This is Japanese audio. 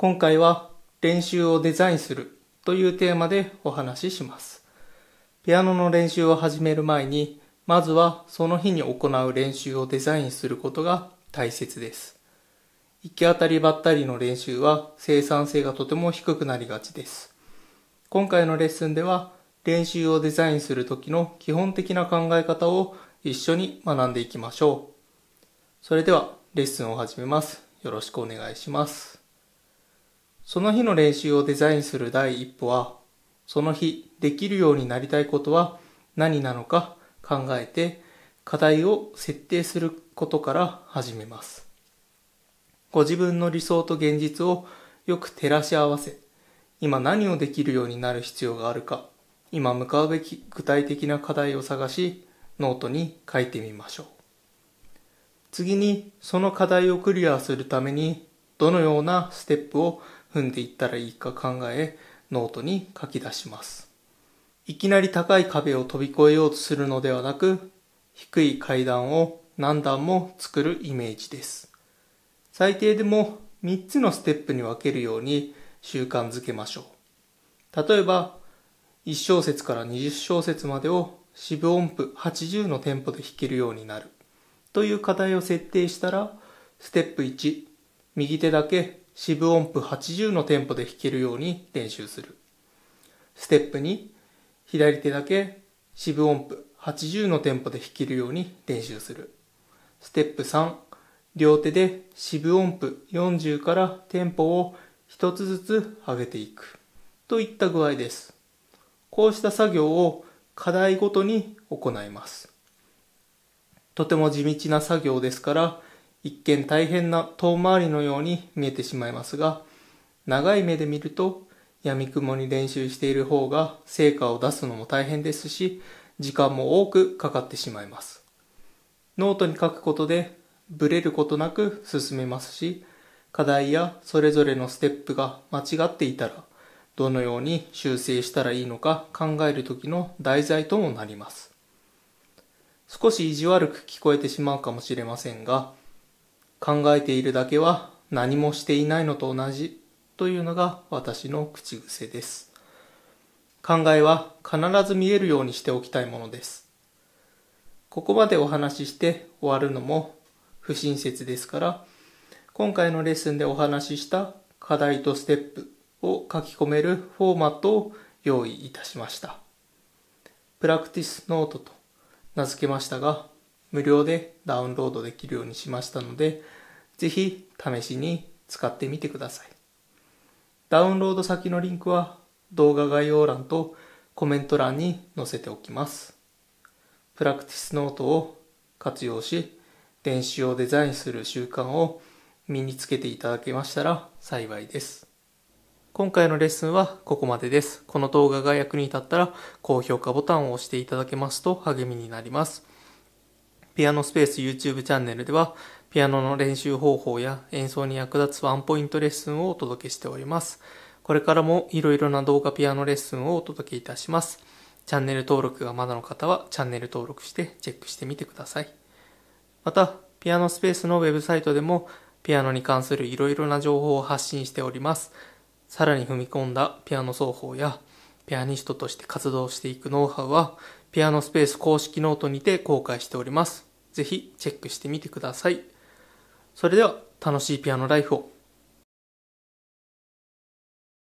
今回は練習をデザインするというテーマでお話しします。ピアノの練習を始める前に、まずはその日に行う練習をデザインすることが大切です。行き当たりばったりの練習は生産性がとても低くなりがちです。今回のレッスンでは練習をデザインする時の基本的な考え方を一緒に学んでいきましょう。それではレッスンを始めます。よろしくお願いします。その日の練習をデザインする第一歩は、その日できるようになりたいことは何なのか考えて、課題を設定することから始めます。ご自分の理想と現実をよく照らし合わせ、今何をできるようになる必要があるか、今向かうべき具体的な課題を探し、ノートに書いてみましょう。次に、その課題をクリアするために、どのようなステップを踏んでいったらいいか考え、ノートに書き出します。いきなり高い壁を飛び越えようとするのではなく、低い階段を何段も作るイメージです。最低でも3つのステップに分けるように習慣づけましょう。例えば、1小節から20小節までを四分音符80のテンポで弾けるようになるという課題を設定したら、ステップ1、右手だけ四分音符80のテンポで弾けるように練習する。ステップ2、左手だけ四分音符80のテンポで弾けるように練習する。ステップ3、両手で四分音符40からテンポを一つずつ上げていく。といった具合です。こうした作業を課題ごとに行います。とても地道な作業ですから、一見大変な遠回りのように見えてしまいますが、長い目で見ると、やみくもに練習している方が成果を出すのも大変ですし、時間も多くかかってしまいます。ノートに書くことで、ブレることなく進めますし、課題やそれぞれのステップが間違っていたら、どのように修正したらいいのか考える時の題材ともなります。少し意地悪く聞こえてしまうかもしれませんが、考えているだけは何もしていないのと同じというのが私の口癖です。考えは必ず見えるようにしておきたいものです。ここまでお話しして終わるのも不親切ですから、今回のレッスンでお話しした課題とステップを書き込めるフォーマットを用意いたしました。プラクティスノートと名付けましたが、無料でダウンロードできるようにしましたので、ぜひ試しに使ってみてください。ダウンロード先のリンクは動画概要欄とコメント欄に載せておきます。プラクティスノートを活用し、電子をデザインする習慣を身につけていただけましたら幸いです。今回のレッスンはここまでです。この動画が役に立ったら高評価ボタンを押していただけますと励みになります。ピアノスペース YouTube チャンネルでは、ピアノの練習方法や演奏に役立つワンポイントレッスンをお届けしております。これからもいろいろな動画ピアノレッスンをお届けいたします。チャンネル登録がまだの方はチャンネル登録してチェックしてみてください。また、ピアノスペースのウェブサイトでもピアノに関するいろいろな情報を発信しております。さらに踏み込んだピアノ奏法やピアニストとして活動していくノウハウはピアノスペース公式ノートにて公開しております。ぜひチェックしてみてください。それでは楽しいピアノライフを。